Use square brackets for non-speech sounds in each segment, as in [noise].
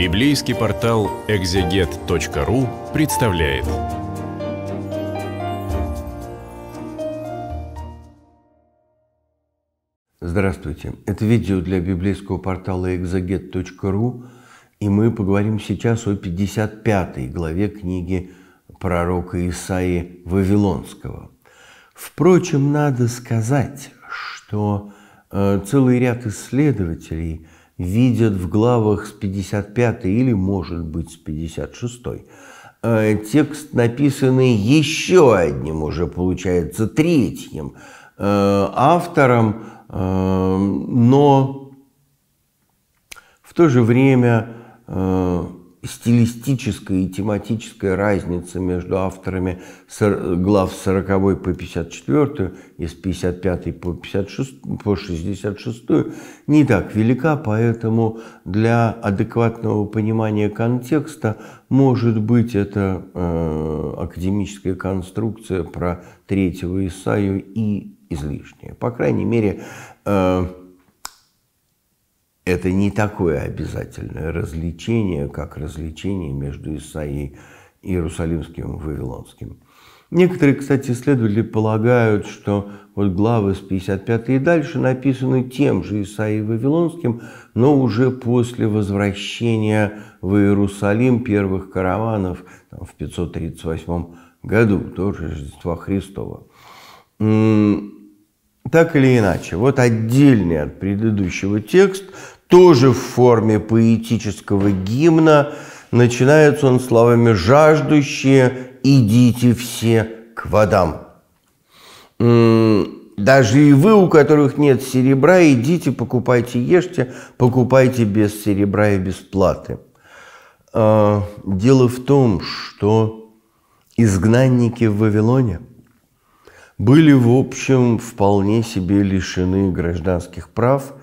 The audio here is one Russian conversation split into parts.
Библейский портал экзегет.ру представляет. Здравствуйте. Это видео для библейского портала экзегет.ру, и мы поговорим сейчас о 55 главе книги пророка Исаи Вавилонского. Впрочем, надо сказать, что э, целый ряд исследователей – видят в главах с 55 или, может быть, с 56. Э, текст, написанный еще одним, уже получается третьим э, автором, э, но в то же время стилистическая и тематическая разница между авторами глав с 40 по 54 и с 55 по, 56, по 66 не так велика, поэтому для адекватного понимания контекста может быть это э, академическая конструкция про третьего Исаю и излишняя. По крайней мере, э, это не такое обязательное развлечение, как развлечение между Исаией и Иерусалимским и Вавилонским. Некоторые, кстати, исследователи полагают, что вот главы с 55 и дальше написаны тем же Исаией Вавилонским, но уже после возвращения в Иерусалим первых караванов там, в 538 году, тоже Рождества Христова. Так или иначе, вот отдельный от предыдущего текст, тоже в форме поэтического гимна. Начинается он словами «жаждущие, идите все к водам». Даже и вы, у которых нет серебра, идите, покупайте, ешьте, покупайте без серебра и без платы. А, дело в том, что изгнанники в Вавилоне были, в общем, вполне себе лишены гражданских прав –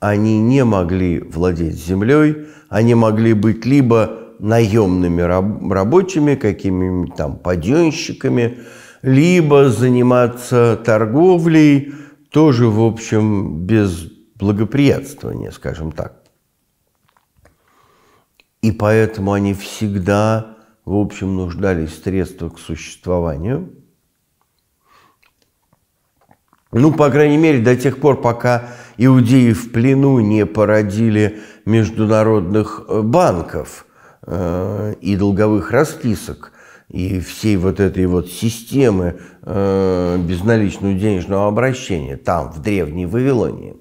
они не могли владеть землей, они могли быть либо наемными рабочими, какими-нибудь там подъемщиками, либо заниматься торговлей, тоже, в общем, без благоприятствования, скажем так. И поэтому они всегда, в общем, нуждались в средствах к существованию. Ну, по крайней мере, до тех пор, пока иудеи в плену не породили международных э, банков э, и долговых расписок и всей вот этой вот системы э, безналичного денежного обращения там, в Древней Вавилонии.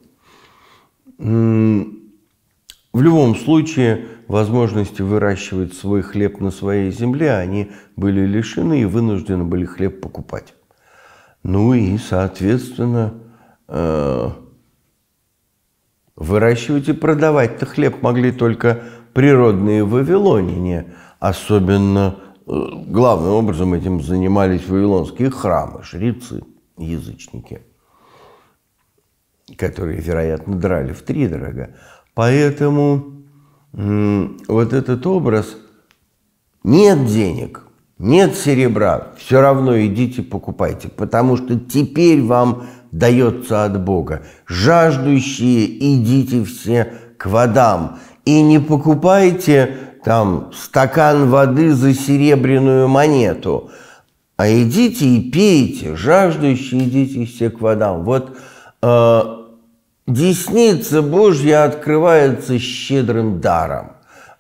В любом случае, возможности выращивать свой хлеб на своей земле они были лишены и вынуждены были хлеб покупать. Ну и, соответственно, Выращивать и продавать-то хлеб могли только природные вавилоняне, особенно э, главным образом этим занимались вавилонские храмы, шрицы, язычники, которые, вероятно, драли в три дорога. Поэтому вот этот образ «нет денег», «нет серебра», все равно идите покупайте, потому что теперь вам дается от Бога. Жаждущие идите все к водам и не покупайте там стакан воды за серебряную монету, а идите и пейте, жаждущие идите все к водам. Вот э, десница Божья открывается щедрым даром,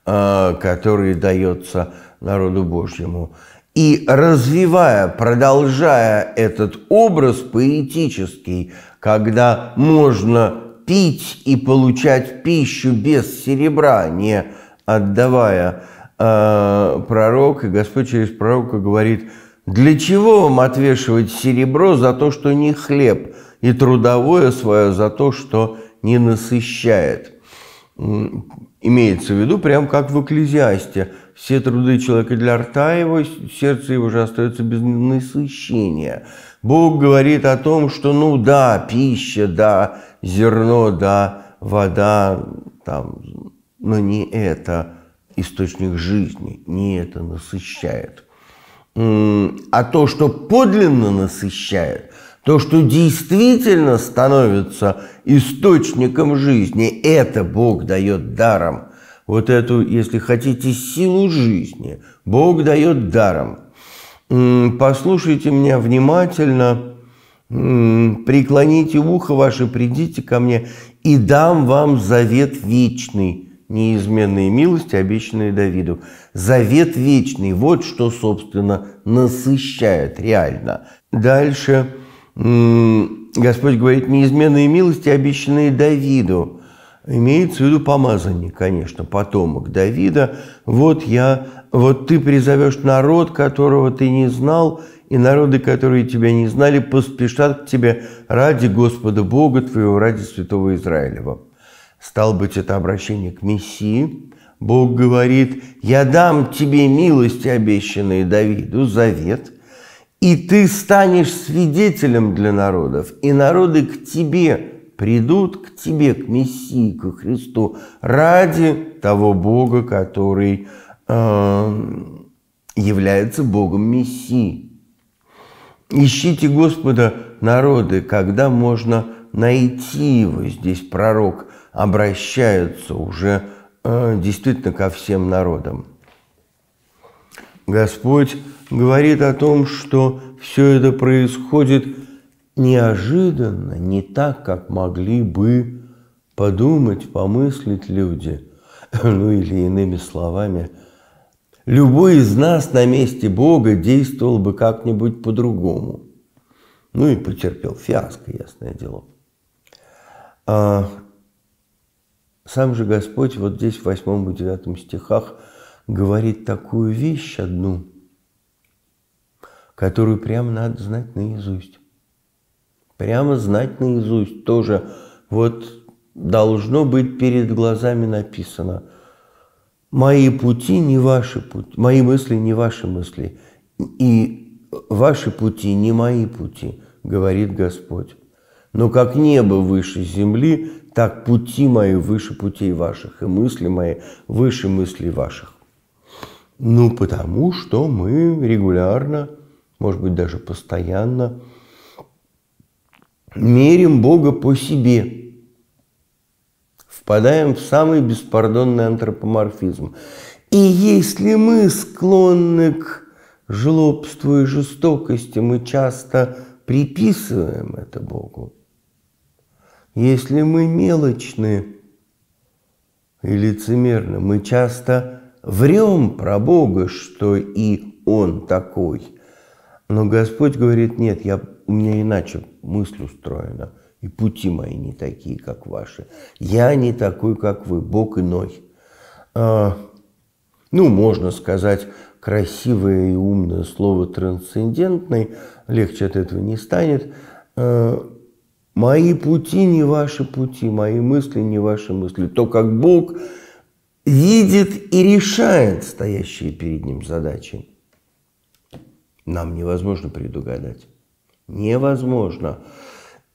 э, который дается народу Божьему. И развивая, продолжая этот образ поэтический, когда можно пить и получать пищу без серебра, не отдавая, э, пророк, и Господь через пророка говорит, для чего вам отвешивать серебро за то, что не хлеб, и трудовое свое за то, что не насыщает? Имеется в виду, прям как в Экклезиасте – все труды человека для рта его, сердце его же остается без насыщения. Бог говорит о том, что ну да, пища, да, зерно, да, вода, там, но не это источник жизни, не это насыщает. А то, что подлинно насыщает, то, что действительно становится источником жизни, это Бог дает даром – вот эту, если хотите, силу жизни Бог дает даром. Послушайте меня внимательно, преклоните ухо ваше, придите ко мне, и дам вам завет вечный, неизменные милости, обещанные Давиду. Завет вечный, вот что, собственно, насыщает реально. Дальше Господь говорит, неизменные милости, обещанные Давиду. Имеется в виду помазанник, конечно, потомок Давида. Вот я, вот ты призовешь народ, которого ты не знал, и народы, которые тебя не знали, поспешат к тебе ради Господа Бога твоего, ради святого Израилева. Стал быть, это обращение к Мессии. Бог говорит, я дам тебе милости, обещанные Давиду, завет, и ты станешь свидетелем для народов, и народы к тебе придут к тебе, к Мессии, к Христу, ради того Бога, который э, является Богом Мессии. Ищите Господа народы, когда можно найти его. Здесь пророк обращается уже э, действительно ко всем народам. Господь говорит о том, что все это происходит – неожиданно, не так, как могли бы подумать, помыслить люди. [clears throat] Ну или иными словами, любой из нас на месте Бога действовал бы как-нибудь по-другому. Ну и потерпел фиаско, ясное дело. А сам же Господь вот здесь в 8 и 9 стихах говорит такую вещь одну, которую прямо надо знать наизусть. Прямо знать наизусть тоже. Вот должно быть перед глазами написано. Мои пути не ваши пути, мои мысли не ваши мысли. И ваши пути не мои пути, говорит Господь. Но как небо выше земли, так пути мои выше путей ваших, и мысли мои выше мыслей ваших. Ну, потому что мы регулярно, может быть, даже постоянно – мерим Бога по себе, впадаем в самый беспардонный антропоморфизм. И если мы склонны к жлобству и жестокости, мы часто приписываем это Богу. Если мы мелочны и лицемерны, мы часто врем про Бога, что и Он такой. Но Господь говорит, нет, я у меня иначе мысль устроена, и пути мои не такие, как ваши. Я не такой, как вы, Бог иной. А, ну, можно сказать красивое и умное слово «трансцендентный», легче от этого не станет. А, мои пути не ваши пути, мои мысли не ваши мысли. То, как Бог видит и решает стоящие перед ним задачи, нам невозможно предугадать невозможно.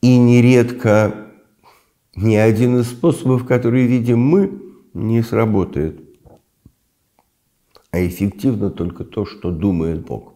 И нередко ни один из способов, которые видим мы, не сработает. А эффективно только то, что думает Бог.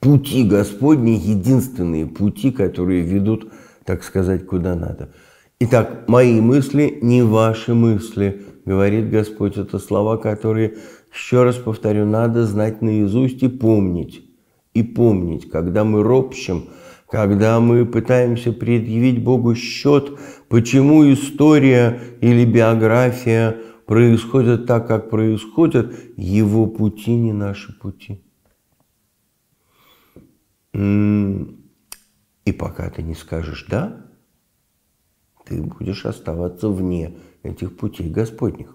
Пути Господни – единственные пути, которые ведут, так сказать, куда надо. Итак, мои мысли – не ваши мысли, говорит Господь. Это слова, которые, еще раз повторю, надо знать наизусть и помнить и помнить, когда мы ропщем, когда мы пытаемся предъявить Богу счет, почему история или биография происходят так, как происходят, его пути не наши пути. И пока ты не скажешь «да», ты будешь оставаться вне этих путей Господних.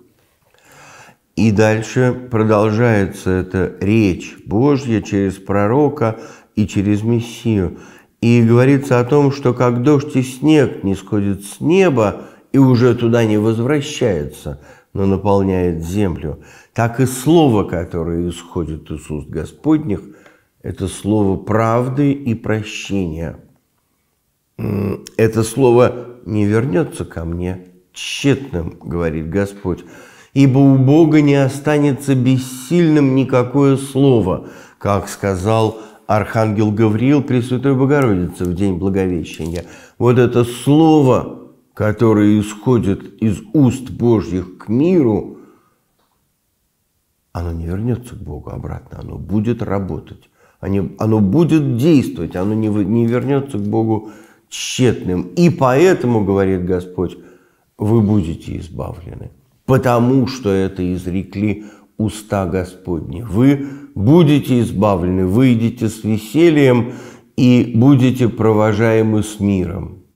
И дальше продолжается эта речь Божья через пророка и через Мессию. И говорится о том, что как дождь и снег не сходит с неба и уже туда не возвращается, но наполняет землю, так и слово, которое исходит из уст Господних, это слово правды и прощения. Это слово не вернется ко мне тщетным, говорит Господь, ибо у Бога не останется бессильным никакое слово, как сказал Архангел Гавриил Пресвятой Богородице в День Благовещения. Вот это слово, которое исходит из уст Божьих к миру, оно не вернется к Богу обратно, оно будет работать, оно, будет действовать, оно не, не вернется к Богу тщетным. И поэтому, говорит Господь, вы будете избавлены потому что это изрекли уста Господни. Вы будете избавлены, выйдете с весельем и будете провожаемы с миром.